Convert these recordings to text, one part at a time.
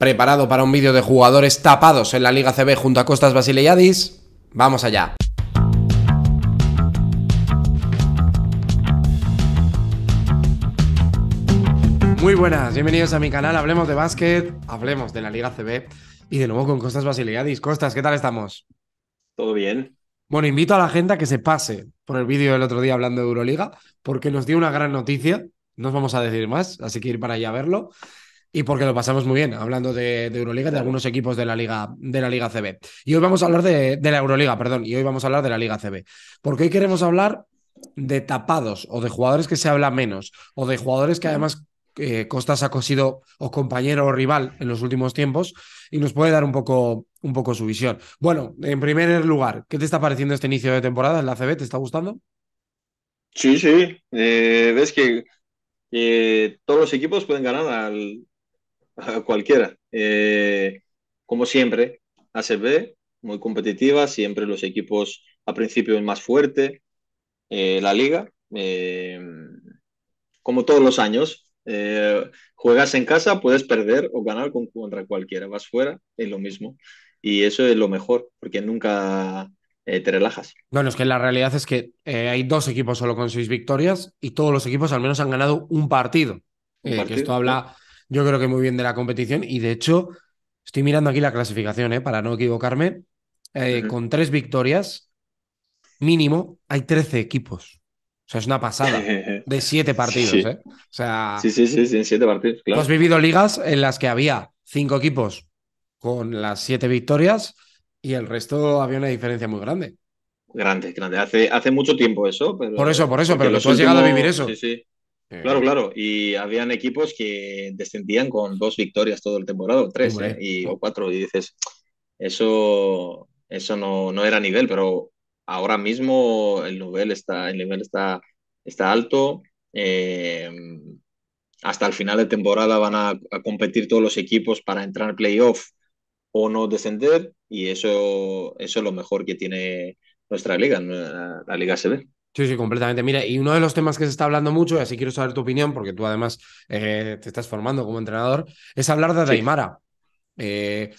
preparado para un vídeo de jugadores tapados en la Liga CB junto a Costas Basileiadis? Vamos allá. Muy buenas, bienvenidos a mi canal Hablemos de Básquet, hablemos de la Liga CB y de nuevo con Costas Basileiadis. Costas, ¿qué tal estamos? Todo bien. Bueno, invito a la gente a que se pase por el vídeo del otro día hablando de Euroliga, porque nos dio una gran noticia, no os vamos a decir más, así que ir para allá a verlo y porque lo pasamos muy bien hablando de, Euroliga, de algunos equipos de la Liga, de la Liga CB. Y hoy vamos a hablar de, la Euroliga, perdón, y hoy vamos a hablar de la Liga CB. Porque hoy queremos hablar de tapados o de jugadores que se habla menos o de jugadores que además eh, Costas ha cosido o compañero o rival en los últimos tiempos y nos puede dar un poco, un poco su visión. Bueno, en primer lugar, ¿qué te está pareciendo este inicio de temporada en la CB? ¿Te está gustando? Sí, sí. Eh, ves que todos los equipos pueden ganar al, cualquiera. Eh, como siempre, ACB, muy competitiva, siempre los equipos a principio más fuerte, eh, la liga, eh, como todos los años, juegas en casa, puedes perder o ganar contra cualquiera, vas fuera, es lo mismo. Y eso es lo mejor, porque nunca te relajas. Bueno, es que la realidad es que hay dos equipos solo con seis victorias y todos los equipos al menos han ganado un partido. ¿Un Que esto habla yo creo que muy bien de la competición y de hecho estoy mirando aquí la clasificación, ¿eh? para no equivocarme, eh, con tres victorias mínimo hay 13 equipos. O sea, es una pasada de siete partidos, sí, ¿eh? O sea, sí, sí, sí, sí, en siete partidos, claro. has vivido ligas en las que había cinco equipos con las siete victorias y el resto había una diferencia muy grande. Grande, grande. Hace, hace mucho tiempo eso. por eso, por eso, pero tú has llegado a vivir eso. Sí, sí. Eh, claro, claro. Y habían equipos que descendían con dos victorias todo el temporada, tres, eh, y, o cuatro. Y dices, eso, eso no, era nivel, pero ahora mismo el nivel está, el nivel está, está alto. Eh, hasta el final de temporada van a, competir todos los equipos para entrar en playoff o no descender. Y eso, eso es lo mejor que tiene nuestra liga, la, la liga se ve. Sí, sí, completamente. Mira, y uno de los temas que se está hablando mucho, y así quiero saber tu opinión, porque tú además eh, te estás formando como entrenador, es hablar de Daimara. Eh,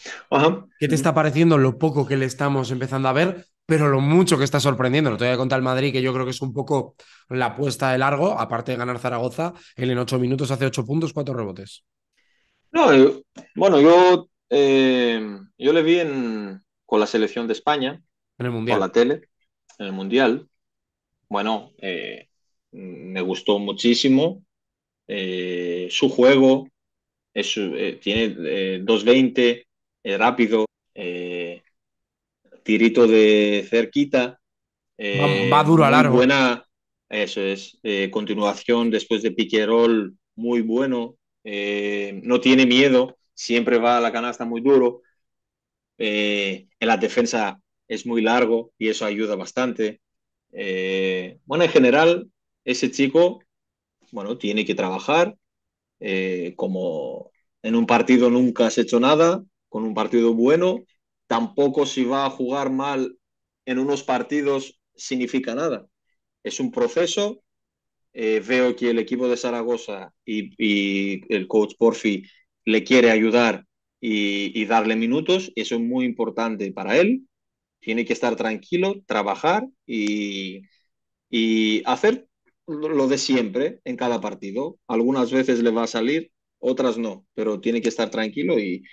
¿Qué te está pareciendo lo poco que le estamos empezando a ver, pero lo mucho que está sorprendiendo? Lo te voy a contar el Madrid, que yo creo que es un poco la apuesta de largo, aparte de ganar Zaragoza, él en ocho minutos hace ocho puntos, cuatro rebotes. No, eh, bueno, yo, yo le vi con la selección de España, en el mundial. en la tele, en el Mundial bueno, eh, me gustó muchísimo. Eh, su juego eh, tiene 2.20, es rápido, tirito de cerquita. Va, duro a largo. Buena, eso es, continuación después de Piquerol, muy bueno. no tiene miedo, siempre va a la canasta muy duro. en la defensa es muy largo y eso ayuda bastante. Eh, bueno, en general, ese chico, bueno, tiene que trabajar. Eh, como en un partido nunca has hecho nada, con un partido bueno, tampoco si va a jugar mal en unos partidos significa nada. Es un proceso. Eh, veo que el equipo de Zaragoza y, el coach Porfi le quiere ayudar y, y, darle minutos. Eso es muy importante para él. Tiene que estar tranquilo, trabajar y, y hacer lo de siempre en cada partido. Algunas veces le va a salir, otras no, pero tiene que estar tranquilo y,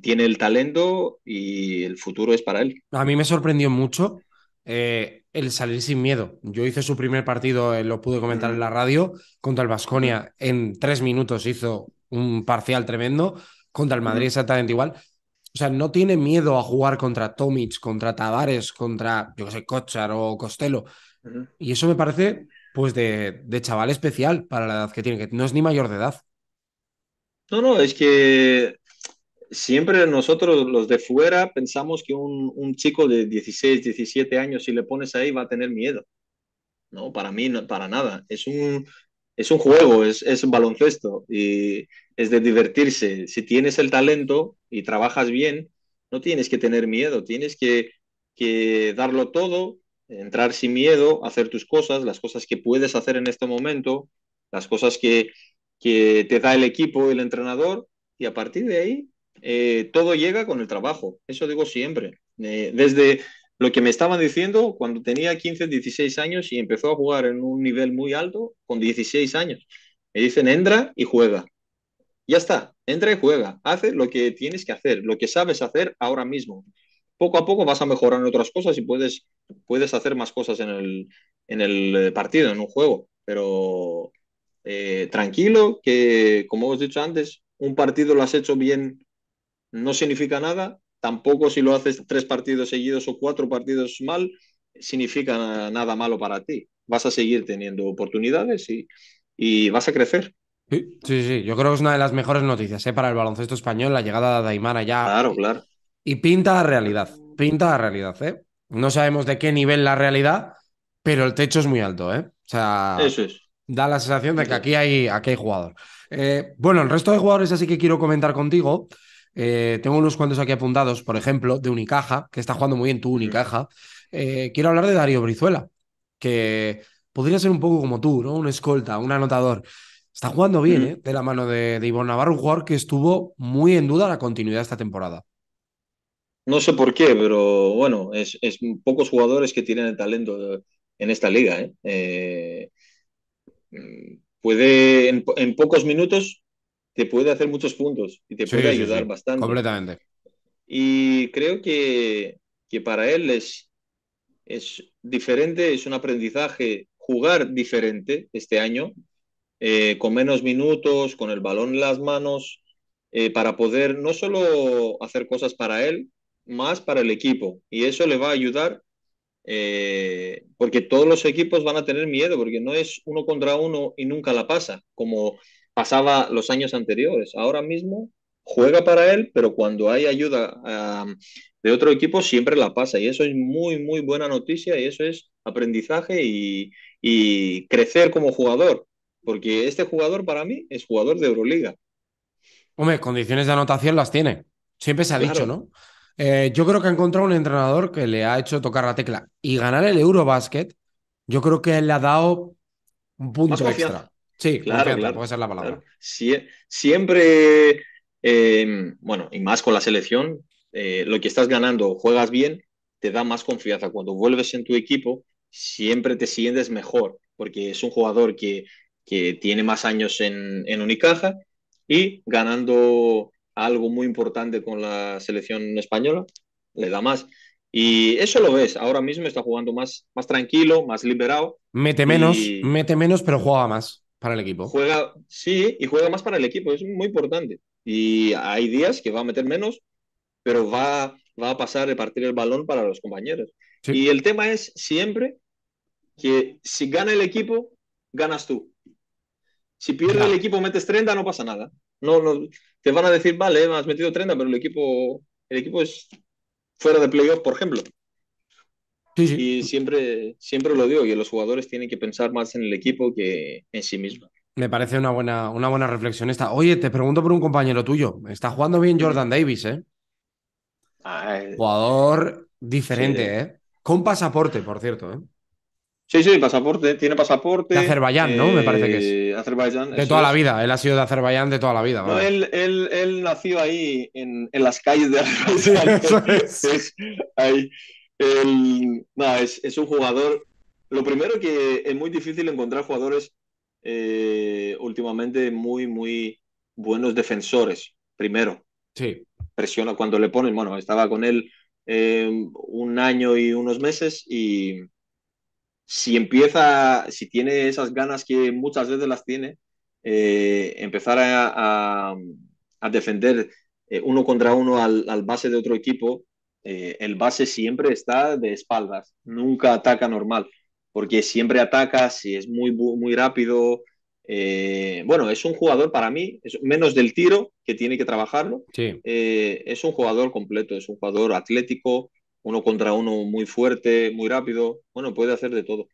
tiene el talento y el futuro es para él. A mí me sorprendió mucho eh, el salir sin miedo. Yo hice su primer partido, eh, lo pude comentar en la radio, contra el Vasconia. En tres minutos hizo un parcial tremendo, contra el Madrid exactamente igual o sea, no tiene miedo a jugar contra Tomic, contra Tavares, contra, yo qué sé, Kochar o Costello. Y eso me parece, pues, de, chaval especial para la edad que tiene, que no es ni mayor de edad. No, no, es que siempre nosotros, los de fuera, pensamos que un, chico de 16, 17 años, si le pones ahí, va a tener miedo. No, para mí, no, para nada. Es un, es un juego, es, un baloncesto y es de divertirse. Si tienes el talento y trabajas bien, no tienes que tener miedo, tienes que, darlo todo, entrar sin miedo, hacer tus cosas, las cosas que puedes hacer en este momento, las cosas que, te da el equipo, el entrenador, y a partir de ahí eh, todo llega con el trabajo. Eso digo siempre. Eh, desde, lo que me estaban diciendo cuando tenía 15, 16 años y empezó a jugar en un nivel muy alto con 16 años. Me dicen, entra y juega. Ya está, entra y juega. Hace lo que tienes que hacer, lo que sabes hacer ahora mismo. Poco a poco vas a mejorar en otras cosas y puedes, puedes hacer más cosas en el, en el eh, partido, en un juego. Pero eh, tranquilo, que como os he dicho antes, un partido lo has hecho bien no significa nada tampoco si lo haces tres partidos seguidos o cuatro partidos mal, significa nada malo para ti. Vas a seguir teniendo oportunidades y, y vas a crecer. Sí, sí, sí, yo creo que es una de las mejores noticias ¿eh? para el baloncesto español, la llegada de Daimara. ya. Claro, claro. Y pinta la realidad, pinta la realidad, ¿eh? No sabemos de qué nivel la realidad, pero el techo es muy alto, ¿eh? O sea, Eso es. da la sensación de que aquí hay, aquí jugador. Eh, bueno, el resto de jugadores así que quiero comentar contigo, eh, tengo unos cuantos aquí apuntados, por ejemplo, de Unicaja, que está jugando muy bien tu Unicaja. Eh, quiero hablar de Dario Brizuela, que podría ser un poco como tú, ¿no? Un escolta, un anotador. Está jugando bien, ¿eh? De la mano de, de Navarro, un jugador que estuvo muy en duda la continuidad esta temporada. No sé por qué, pero bueno, es, pocos jugadores que tienen el talento en esta liga, ¿eh? eh mm, puede en, pocos minutos te puede hacer muchos puntos y te puede ayudar bastante. Y creo que, que para él es, es diferente, es un aprendizaje jugar diferente este año, eh, con menos minutos, con el balón en las manos, eh, para poder no solo hacer cosas para él, más para el equipo. Y eso le va a ayudar eh, porque todos los equipos van a tener miedo, porque no es uno contra uno y nunca la pasa, como pasaba los años anteriores. Ahora mismo juega para él, pero cuando hay ayuda de otro equipo siempre la pasa. Y eso es muy, muy buena noticia y eso es aprendizaje y, crecer como jugador. Porque este jugador para mí es jugador de Euroliga. Hombre, condiciones de anotación las tiene. Siempre se ha dicho, ¿no? Eh, yo creo que ha encontrado un entrenador que le ha hecho tocar la tecla. Y ganar el Eurobasket, yo creo que le ha dado un punto extra. Sí, claro, puede ser la palabra. siempre, em, bueno, y más con la selección, eh, lo que estás ganando, juegas bien, te da más confianza. Cuando vuelves en tu equipo, siempre te sientes mejor, porque es un jugador que, tiene más años en, en Unicaja y ganando algo muy importante con la selección española, le da más. Y eso lo ves, ahora mismo está jugando más, más tranquilo, más liberado. Mete menos, mete menos, pero juega más para el equipo. Juega, sí, y juega más para el equipo, es muy importante. Y hay días que va a meter menos, pero va, va a pasar a repartir el balón para los compañeros. Y el tema es siempre que si gana el equipo, ganas tú. Si pierde el equipo, metes 30, no pasa nada. No, te van a decir, vale, has metido 30, pero el equipo, el equipo es fuera de playoff, por ejemplo. Y siempre, siempre lo digo, que los jugadores tienen que pensar más en el equipo que en sí mismos. Me parece una buena, una buena reflexión esta. Oye, te pregunto por un compañero tuyo. Está jugando bien Jordan Davis, ¿eh? Ah, eh. Jugador diferente, ¿eh? Con pasaporte, por cierto, ¿eh? Sí, sí, pasaporte, tiene pasaporte. De Azerbaiyán, ¿no? Me parece que es. Eh, de toda la vida, él ha sido de Azerbaiyán de toda la vida. No, él, él, nació ahí en, las calles de Azerbaiyán. es, un jugador. Lo primero que es muy difícil encontrar jugadores eh, últimamente muy, muy buenos defensores. Primero. Presiona cuando le ponen. Bueno, estaba con él eh, un año y unos meses y si empieza, si tiene esas ganas que muchas veces las tiene, eh, empezar a, defender uno contra uno al, al base de otro equipo eh, el base siempre está de espaldas, nunca ataca normal, porque siempre ataca si es muy, muy rápido. Eh, bueno, es un jugador para mí, menos del tiro, que tiene que trabajarlo. Eh, es un jugador completo, es un jugador atlético, uno contra uno muy fuerte, muy rápido. Bueno, puede hacer de todo.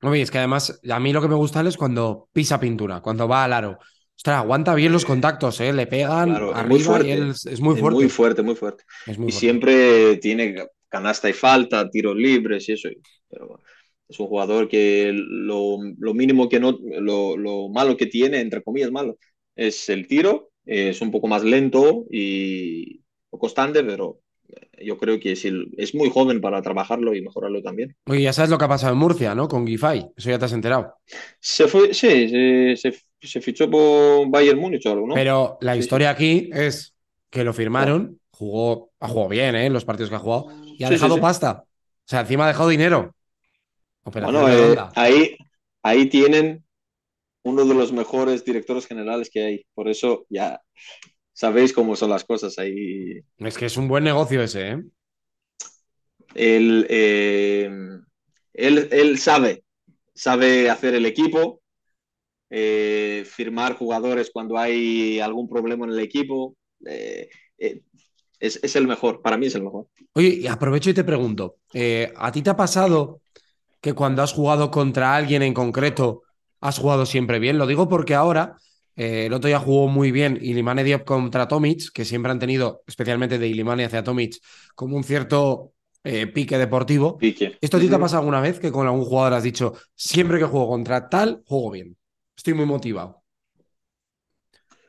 No, es que además, a mí lo que me gusta es cuando pisa pintura, cuando va al aro. Ostras, aguanta bien los eh, contactos, ¿eh? le pegan muy fuerte, es, muy fuerte. muy fuerte, muy fuerte. y siempre tiene canasta y falta, tiros libres y eso. Pero es un jugador que lo, lo mínimo que no, lo, malo que tiene, entre comillas malo, es el tiro, eh, es un poco más lento y constante, pero yo creo que es, es muy joven para trabajarlo y mejorarlo también. Oye, ya sabes lo que ha pasado en Murcia, ¿no? Con Gifai, eso ya te has enterado. Se fue, sí, se, se se fichó por Bayern Múnich o algo, ¿no? Pero la historia aquí es que lo firmaron, jugó, ha jugado bien, ¿eh? Los partidos que ha jugado, y ha dejado pasta. O sea, encima ha dejado dinero. bueno, eh, ahí, ahí tienen uno de los mejores directores generales que hay. Por eso ya sabéis cómo son las cosas ahí. Es que es un buen negocio ese, ¿eh? Él, eh, él sabe, sabe hacer el equipo, eh, firmar jugadores cuando hay algún problema en el equipo. Eh, eh, es, es, el mejor, para mí es el mejor. Oye, y aprovecho y te pregunto, ¿a ti te ha pasado que cuando has jugado contra alguien en concreto, has jugado siempre bien? Lo digo porque ahora, el otro día jugó muy bien Ilimane Diop contra Tomic, que siempre han tenido, especialmente de Ilimane hacia Tomic, como un cierto pique deportivo. ¿Esto a ti te ha pasado alguna vez que con algún jugador has dicho, siempre que juego contra tal, juego bien? estoy muy motivado.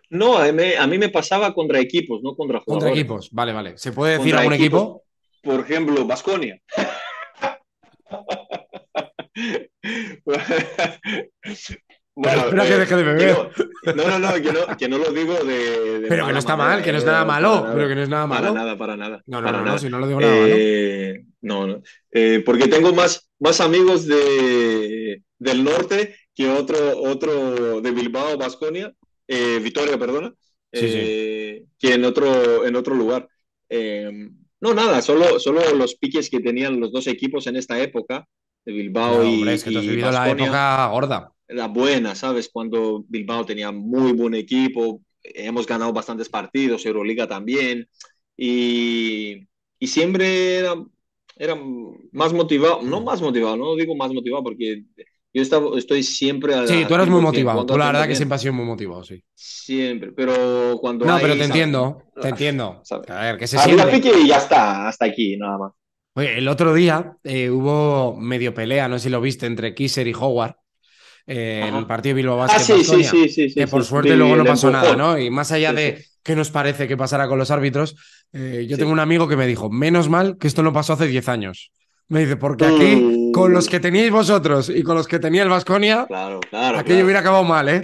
No, a mí, me pasaba contra equipos, no contra jugadores. Contra equipos, vale, vale. ¿Se puede decir algún equipo? Por ejemplo, Basconia. bueno, que eh, deje de beber. No, no, no, que no, lo digo de. pero que no está mal, que no eh, es nada malo. pero que no es nada malo. Para nada, para nada. No, no, no, si no lo digo nada malo. Eh, no, no. porque tengo más, más amigos de, del norte que otro, otro de Bilbao, Vasconia, eh, Vitoria, perdona, eh, que en otro, en otro lugar. Em, no, nada, solo, solo los piques que tenían los dos equipos en esta época, de Bilbao y. Hombre, es que tú has vivido la época gorda. La buena, ¿sabes? Cuando Bilbao tenía muy buen equipo, hemos ganado bastantes partidos, Euroliga también, y, y siempre era, era más motivado, no más motivado, no digo más motivado porque yo estoy siempre... sí, tú eres muy motivado. Tú la verdad que siempre has sido muy motivado, sí. Siempre, pero cuando... No, pero te entiendo, te entiendo. A ver, que se siente... pique y ya está, hasta aquí, nada más. Oye, el otro día eh, hubo medio pelea, no sé si lo viste, entre Kisser y Howard. Eh, en el partido Bilbao ah, Basket ah, sí, sí, sí, sí, que por suerte luego no pasó nada, ¿no? Y más allá de qué nos parece que pasará con los árbitros, eh, yo tengo un amigo que me dijo, menos mal que esto no pasó hace 10 años. Me dice, porque aquí mm con los que teníais vosotros y con los que tenía el Vasconia, claro, claro, aquello hubiera acabado mal, ¿eh?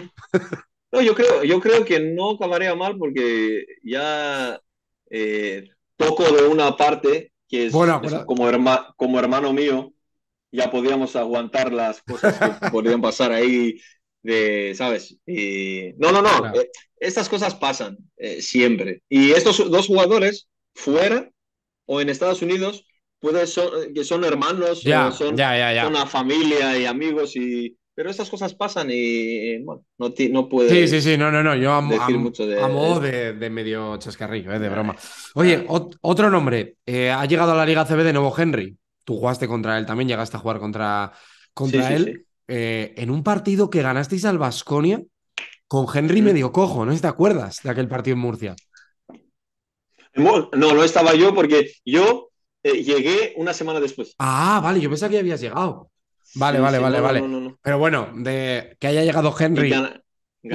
No, yo creo, yo creo que no acabaría mal porque ya eh, toco de una parte que es, como, como hermano mío, ya podíamos aguantar las cosas que podían pasar ahí, de, ¿sabes? Y, no, no, no, eh, estas cosas pasan eh, siempre. Y estos dos jugadores, fuera o en Estados Unidos, puede eh, que son hermanos, son, una familia y amigos, y, pero estas cosas pasan y bueno, no, no puede. Sí, sí, sí, no, no, no, yo amo, de, medio chascarrillo, eh, de broma. Oye, otro nombre, eh, ha llegado a la Liga CB de nuevo Henry, tú jugaste contra él también, llegaste a jugar contra, contra él, eh, en un partido que ganasteis al Vasconia con Henry mm. medio cojo, ¿no te acuerdas de aquel partido en Murcia? No, no estaba yo porque yo eh, llegué una semana después. Ah, vale, yo pensaba que ya habías llegado. Vale, vale, vale, vale. Pero bueno, de que haya llegado Henry y,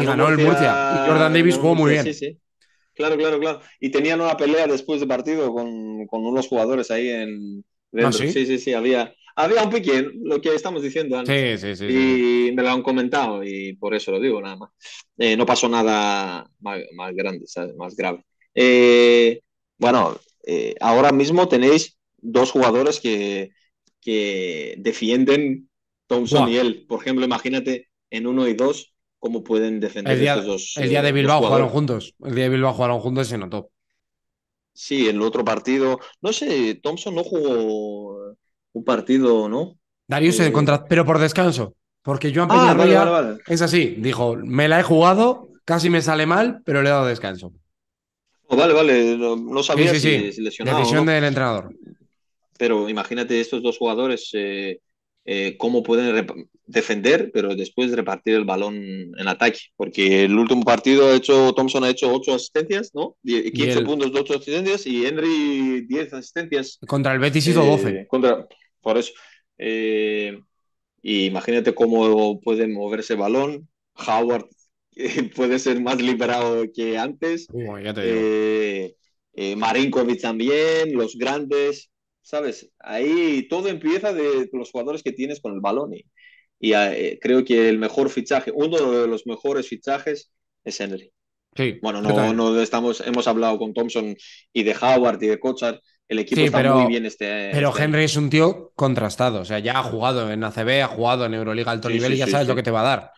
ganó, el Murcia. Jordan Davis jugó muy bien. Claro, claro, claro. Y tenían una pelea después de partido con, unos jugadores ahí en. ¿Ah, sí? sí, sí, había, había un pique, lo que estamos diciendo antes. Sí, sí, sí. Y me lo han comentado y por eso lo digo, nada más. Eh, no pasó nada más, grande, más grave. Eh, bueno, eh, ahora mismo tenéis dos jugadores que, que defienden Thompson y él. Por ejemplo, imagínate en uno y dos cómo pueden defender el día, dos. El día de eh, Bilbao jugaron juntos. El día de Bilbao jugaron juntos y se notó. Sí, en el otro partido. No sé, Thompson no jugó un partido, ¿no? Darius eh, pero por descanso. Porque yo ah, Peñarroya es así. Dijo, me la he jugado, casi me sale mal, pero le he dado descanso. Oh, vale, vale, no, sabía si, lesionaba Decisión del entrenador. Pero imagínate estos dos jugadores eh, eh, cómo pueden defender, pero después repartir el balón en ataque. Porque el último partido ha hecho, Thompson ha hecho 8 asistencias, ¿no? 15 puntos de 8 asistencias y Henry 10 asistencias. Contra el Betis hizo 12. Eh, contra, por eso. imagínate cómo puede moverse el balón. Howard puede ser más liberado que antes. Eh, eh, Marinkovic también, los grandes, ¿sabes? Ahí todo empieza de los jugadores que tienes con el balón. Y, ah, eh, creo que el mejor fichaje, uno de los mejores fichajes es Henry. Sí, bueno, no, estamos, hemos hablado con Thompson y de Howard y de Kochar. El equipo está muy bien este. este pero Henry es un tío contrastado. O sea, ya ha jugado en ACB, ha jugado en Euroliga alto nivel y ya sabes lo que te va a dar.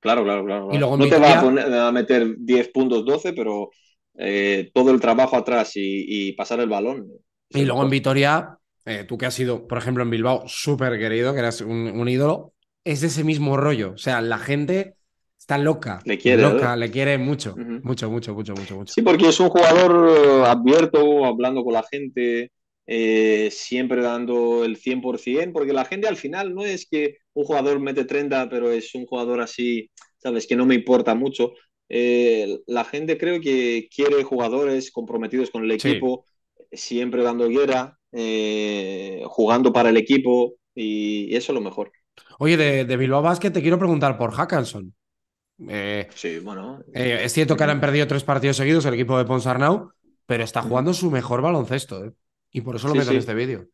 Claro, claro, claro. no te va a, meter 10 puntos 12, pero eh, todo el trabajo atrás y, pasar el balón. Y luego en Vitoria, eh, tú que has sido, por ejemplo, en Bilbao, súper querido, que eras un, ídolo, es de ese mismo rollo. O sea, la gente está loca. Le quiere. ¿eh? le quiere mucho, mucho, mucho, mucho, mucho, mucho. Sí, porque es un jugador abierto, hablando con la gente, siempre dando el 100%, porque la gente al final no es que un jugador mete 30, pero es un jugador así, ¿sabes? Que no me importa mucho. Eh, la gente creo que quiere jugadores comprometidos con el equipo, siempre dando guerra, eh, jugando para el equipo y, eso es lo mejor. Oye, de, Bilbao Basket te quiero preguntar por Hackanson. Eh, sí, bueno. es cierto que han perdido tres partidos seguidos el equipo de Ponsarnau, pero está jugando su mejor baloncesto y por eso lo meto en este vídeo.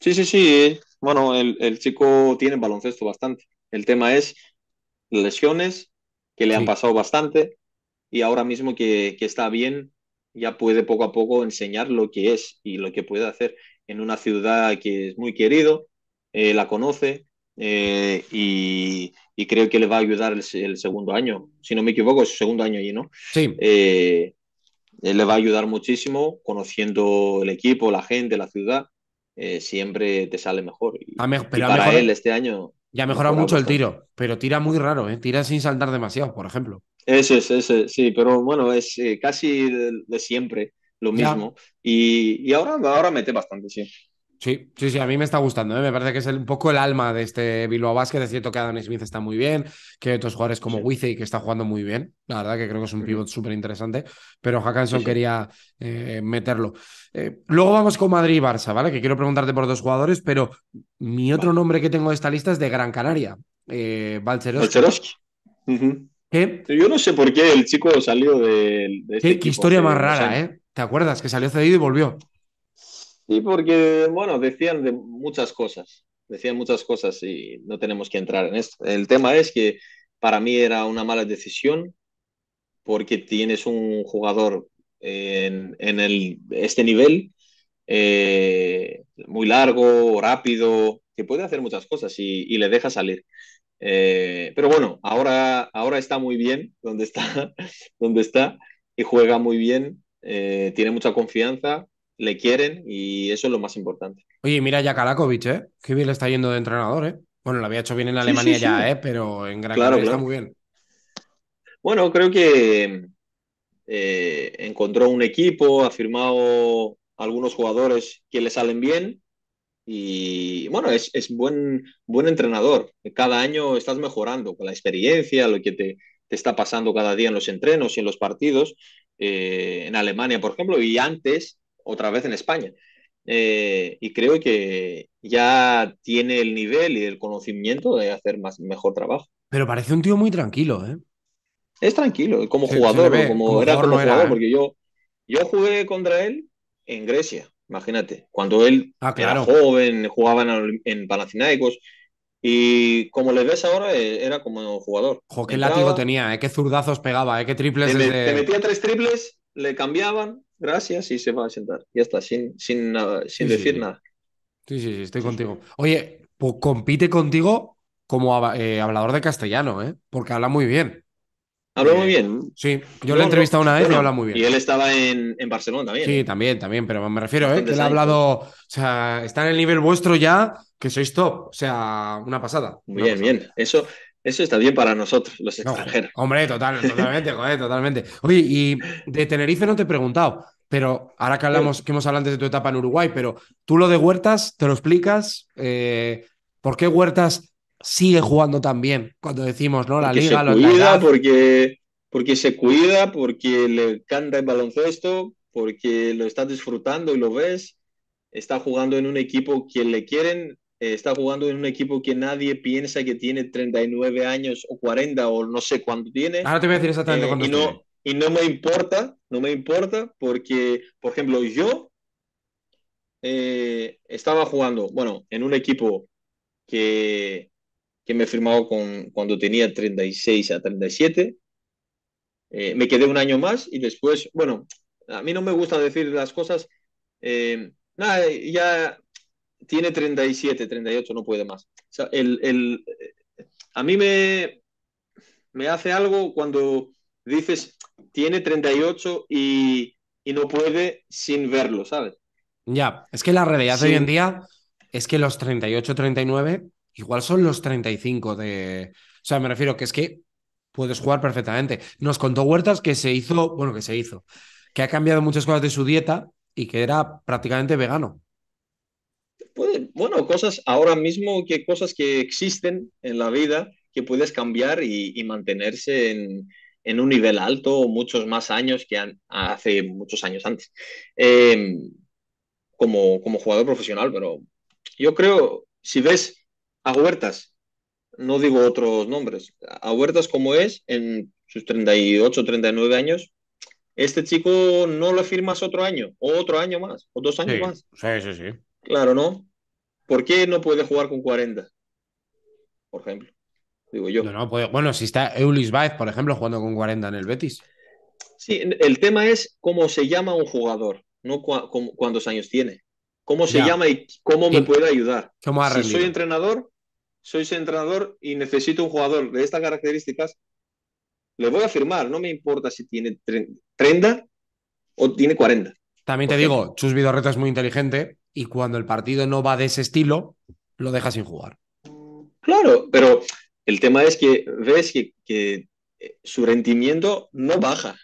Sí, sí, sí. Eh, bueno, el, chico tiene baloncesto bastante. El tema es lesiones que le han pasado bastante y ahora mismo que, está bien, ya puede poco a poco enseñar lo que es y lo que puede hacer en una ciudad que es muy querido, eh, la conoce eh, y, creo que le va a ayudar el, segundo año. Si no me equivoco, es segundo año allí, ¿no? Sí. le va a ayudar muchísimo conociendo el equipo, la gente, la ciudad eh, siempre te sale mejor. Y, pero para él e- este año. Ya ha mejorado mucho el tiro, pero tira muy raro, ¿eh? tira sin saltar demasiado, por ejemplo. Eso es, eso sí, pero bueno, es eh, casi de, siempre lo mismo. Y, ahora, ahora mete bastante, sí. Sí, sí, sí, a mí me está gustando, ¿eh? me parece que es un poco el alma de este Bilbao Basket. Es cierto que Adam Smith está muy bien, que hay otros jugadores como sí. que está jugando muy bien. La verdad que creo que es un pivot súper interesante, pero Hackanson quería eh, meterlo. Eh, luego vamos con Madrid y Barça, ¿vale? Que quiero preguntarte por dos jugadores, pero mi otro nombre que tengo de esta lista es de Gran Canaria, eh, Yo no sé por qué el chico salió de. qué este historia más rara, ¿eh? ¿Te acuerdas? Que salió cedido y volvió. Sí, porque, bueno, decían de muchas cosas, decían muchas cosas y no tenemos que entrar en esto. El tema es que para mí era una mala decisión porque tienes un jugador en, el, este nivel eh, muy largo, rápido, que puede hacer muchas cosas y, le deja salir. Eh, pero bueno, ahora, ahora está muy bien donde está, donde está y juega muy bien, eh, tiene mucha confianza le quieren y eso es lo más importante. Oye, mira ya Kalakovic, ¿eh? Qué bien le está yendo de entrenador, ¿eh? Bueno, lo había hecho bien en Alemania ya, ¿eh? Pero en Gran está muy bien. Bueno, creo que eh, encontró un equipo, ha firmado algunos jugadores que le salen bien y bueno, es, es buen, buen entrenador. Cada año estás mejorando con la experiencia, lo que te, está pasando cada día en los entrenos y en los partidos. Eh, en Alemania, por ejemplo, y antes otra vez en España. Eh, y creo que ya tiene el nivel y el conocimiento de hacer más, mejor trabajo. Pero parece un tío muy tranquilo, ¿eh? Es tranquilo, como jugador, como, era jugador como era, ¿eh? porque yo, yo jugué contra él en Grecia, imagínate, cuando él ah, era joven, jugaba en, en Panathinaikos, y como le ves ahora, eh, era como jugador. qué látigo tenía, qué zurdazos pegaba, qué triples. te metía tres triples, le cambiaban, gracias y se va a sentar. Ya está, sin, sin, sin decir nada. Sí, sí, sí, estoy contigo. Oye, pues compite contigo como eh, hablador de castellano, ¿eh? Porque habla muy bien. Habla muy eh, bien. Sí, yo le he entrevistado una vez y habla muy bien. Y él estaba en, Barcelona también. Sí, también, también, pero me refiero, ¿eh? Que él ha hablado, o sea, está en el nivel vuestro ya, que sois top, o sea, una pasada. Muy bien, bien. Eso, eso está bien para nosotros, los extranjeros. hombre, total, totalmente, joder, totalmente. Oye, y de Tenerife no te he preguntado, pero ahora que hablamos, que hemos hablado antes de tu etapa en Uruguay, pero tú lo de Huertas, ¿te lo explicas? Eh, ¿Por qué Huertas sigue jugando tan bien cuando decimos, ¿no? La liga, cuida, porque, porque se cuida, porque le canta el baloncesto, porque lo está disfrutando y lo ves. Está jugando en un equipo que le quieren, eh, está jugando en un equipo que nadie piensa que tiene 39 años o 40 o no sé cuánto tiene. Ahora te voy a decir exactamente eh, y no, Y no me importa, no me importa porque, por ejemplo, yo eh, estaba jugando, bueno, en un equipo que, que me firmado con, cuando tenía 36 a 37. me quedé un año más y después, bueno, a mí no me gusta decir las cosas. nada, ya tiene 37, 38, no puede más. O sea, el, a mí me, me hace algo cuando dices, tiene 38 y, no puede sin verlo, ¿sabes? Ya, es que la realidad de hoy en día es que los 38, 39, igual son los 35 de... O sea, me refiero que es que puedes jugar perfectamente. Nos contó Huertas que se hizo, bueno, que se hizo, que ha cambiado muchas cosas de su dieta y que era prácticamente vegano bueno, cosas ahora mismo que cosas que existen en la vida que puedes cambiar y, mantenerse en, un nivel alto muchos más años que hace muchos años antes. Em, como, como jugador profesional, pero yo creo, si ves a Huertas, no digo otros nombres, a Huertas como es, en sus 38, 39 años, este chico no lo firmas otro año, o otro año más, o dos años más. Sí, sí, sí. Claro, ¿no? ¿Por qué no puede jugar con 40? Por ejemplo, digo yo. Bueno, si está Eulis Baez, por ejemplo, jugando con 40 en el Betis. Sí, el tema es cómo se llama un jugador, no cuántos años tiene. Cómo se llama y cómo me puede ayudar. si soy entrenador, soy entrenador y necesito un jugador de estas características, le voy a firmar. No me importa si tiene 30 o tiene 40. También te digo, Chus Vidorreta es muy inteligente y cuando el partido no va de ese estilo, lo deja sin jugar. Claro, pero el tema es que ves que, eh, su rendimiento no baja.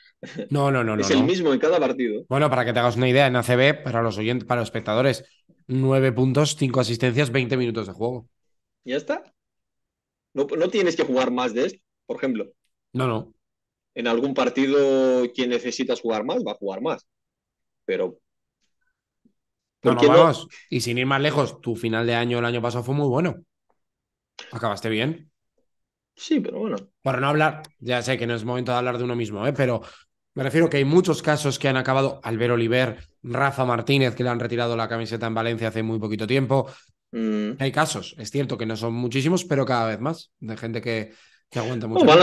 No, no, no. Es el mismo en cada partido. Bueno, para que te hagas una idea, en ACB, para los oyentes, para los espectadores, nueve puntos, cinco asistencias, 20 minutos de juego. ¿Ya está? No, no tienes que jugar más de esto, por ejemplo. No, no. En algún partido, quien necesitas jugar más, va a jugar más. Pero no, Y sin ir más lejos, tu final de año el año pasado fue muy bueno. Acabaste bien. Sí, pero bueno. Para no hablar, ya sé que no es momento de hablar de uno mismo, ¿eh? pero me refiero que hay muchos casos que han acabado. Albert Oliver, Rafa Martínez, que le han retirado la camiseta en Valencia hace muy poquito tiempo. Mm. Hay casos, es cierto que no son muchísimos, pero cada vez más, de gente que, aguanta mucho. van,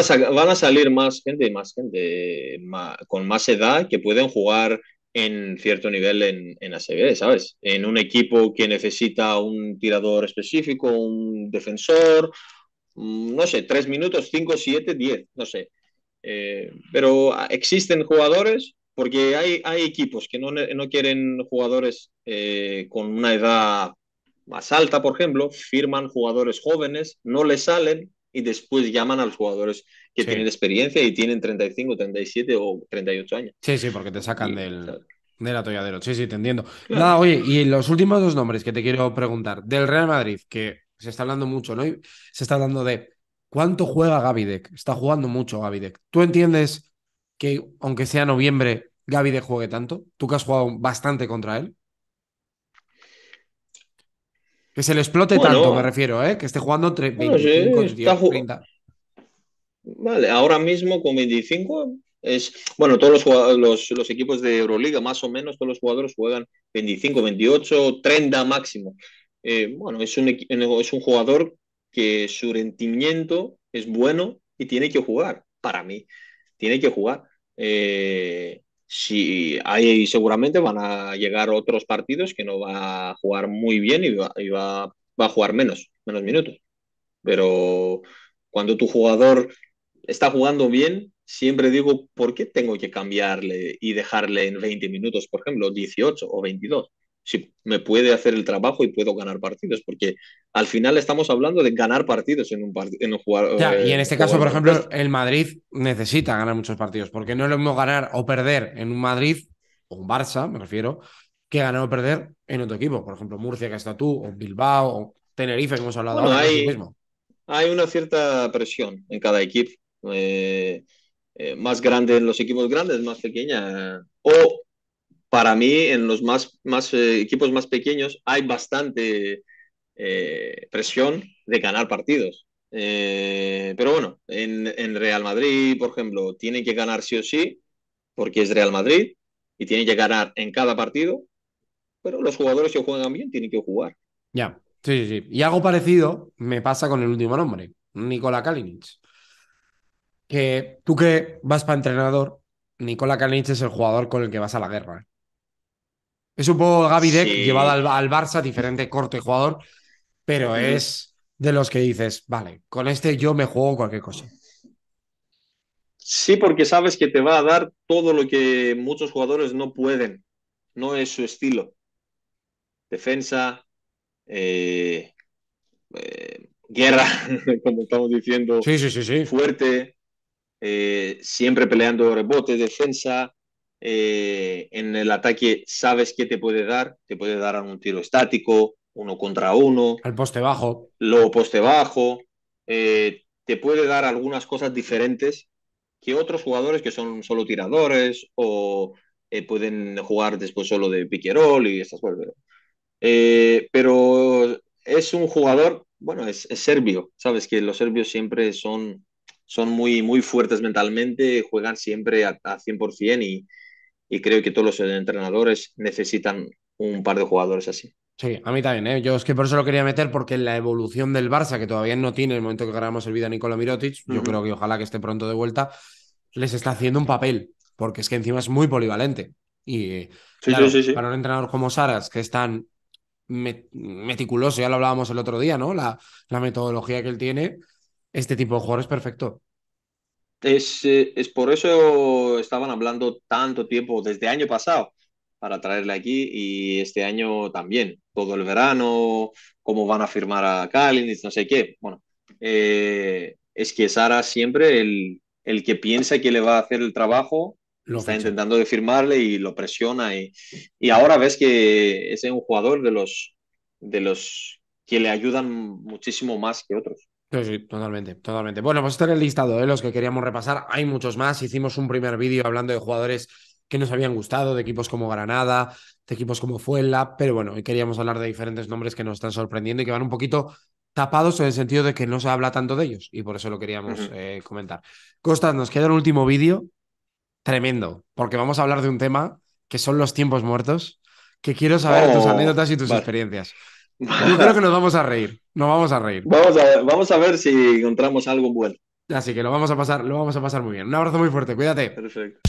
a salir más gente, más gente con más edad que pueden jugar en cierto nivel en, en ACB, ¿sabes? En un equipo que necesita un tirador específico, un defensor, mm, no sé, tres minutos, cinco, siete, diez, no sé. Eh, pero existen jugadores, porque hay, hay equipos que no, no quieren jugadores eh, con una edad más alta, por ejemplo, firman jugadores jóvenes, no les salen y después llaman a los jugadores que tienen experiencia y tienen 35, 37 o 38 años. Sí, sí, porque te sacan del... atolladero, sí, sí, te entiendo. Nada, oye, y los últimos dos nombres que te quiero preguntar. Del Real Madrid, que se está hablando mucho, ¿no? se está hablando de cuánto juega Gavidec. Está jugando mucho Gavidec. ¿Tú entiendes que, aunque sea noviembre, Gavidec juegue tanto? Tú que has jugado bastante contra él. Que se le explote tanto, me refiero, ¿eh? Que esté jugando entre 30 ahora mismo con 25 es, bueno, todos los, equipos de Euroliga, más o menos, todos los jugadores juegan 25, 28, 30 máximo. Eh, bueno, es un, es un jugador que su rendimiento es bueno y tiene que jugar, para mí, tiene que jugar. Eh, si hay, seguramente van a llegar otros partidos que no va a jugar muy bien y va, y va a jugar menos, menos minutos. Pero cuando tu jugador está jugando bien, siempre digo, ¿por qué tengo que cambiarle y dejarle en 20 minutos, por ejemplo, 18 o 22? Si me puede hacer el trabajo y puedo ganar partidos, porque al final estamos hablando de ganar partidos en un, en un jugador. y en eh, este caso, por ejemplo, el Madrid necesita ganar muchos partidos, porque no es lo mismo ganar o perder en un Madrid, o un Barça, me refiero, que ganar o perder en otro equipo. Por ejemplo, Murcia, que está tú, o Bilbao, o Tenerife, que hemos hablado antes. mismo. hay una cierta presión en cada equipo eh, eh, más grande en los equipos grandes, más pequeña. O para mí, en los más, más eh, equipos más pequeños hay bastante presión de ganar partidos. pero bueno, en, Real Madrid, por ejemplo, tiene que ganar sí o sí, porque es Real Madrid, y tiene que ganar en cada partido, pero los jugadores que juegan bien tienen que jugar. Ya, sí, Y algo parecido me pasa con el último nombre, Nikola Kalinic que tú que vas para entrenador, Nicola Kalinic es el jugador con el que vas a la guerra. Eh. Es un poco Gaby Deck llevado al, Barça, diferente corte jugador, pero es de los que dices, vale, con este yo me juego cualquier cosa. Sí, porque sabes que te va a dar todo lo que muchos jugadores no pueden. No es su estilo. Defensa, eh, eh, guerra, como estamos diciendo. Fuerte, eh, siempre peleando rebote, defensa. Eh, en el ataque sabes qué te puede dar, te puede dar un tiro estático, uno contra uno. Al poste bajo. lo poste bajo. Eh, te puede dar algunas cosas diferentes que otros jugadores que son solo tiradores o pueden jugar después solo de piquerol y estas cosas. pero es un jugador, bueno, es, serbio, sabes que los serbios siempre son son muy, muy fuertes mentalmente, juegan siempre a, 100% y, creo que todos los entrenadores necesitan un par de jugadores así. Sí, a mí también, ¿eh? yo es que por eso lo quería meter porque la evolución del Barça, que todavía no tiene el momento que grabamos el vídeo Nicola Mirotic, yo creo que ojalá que esté pronto de vuelta, les está haciendo un papel, porque es que encima es muy polivalente. Y eh, para un entrenador como Saras, que es tan meticuloso, ya lo hablábamos el otro día, ¿no? La, la metodología que él tiene, este tipo de jugador es perfecto. Eh, es, por eso estaban hablando tanto tiempo desde año pasado para traerle aquí y este año también, todo el verano, cómo van a firmar a Kalinic, no sé qué. Bueno, eh, es que Sara siempre el, que piensa que le va a hacer el trabajo lo está intentando de firmarle y lo presiona y, y ahora ves que es un jugador de los, de los que le ayudan muchísimo más que otros. Sí, totalmente, totalmente. Bueno, pues estar en el listado de ¿eh? los que queríamos repasar. Hay muchos más. Hicimos un primer vídeo hablando de jugadores que nos habían gustado, de equipos como Granada, de equipos como Fuela, pero bueno, hoy queríamos hablar de diferentes nombres que nos están sorprendiendo y que van un poquito tapados en el sentido de que no se habla tanto de ellos y por eso lo queríamos eh, comentar. Costas, nos queda el último vídeo tremendo, porque vamos a hablar de un tema que son los tiempos muertos, que quiero saber tus oh, anécdotas y tus experiencias. Yo creo que nos vamos a reír. Nos vamos a reír. Vamos a, ver, si encontramos algo bueno. Así que lo vamos a pasar, lo vamos a pasar muy bien. Un abrazo muy fuerte, cuídate. Perfecto.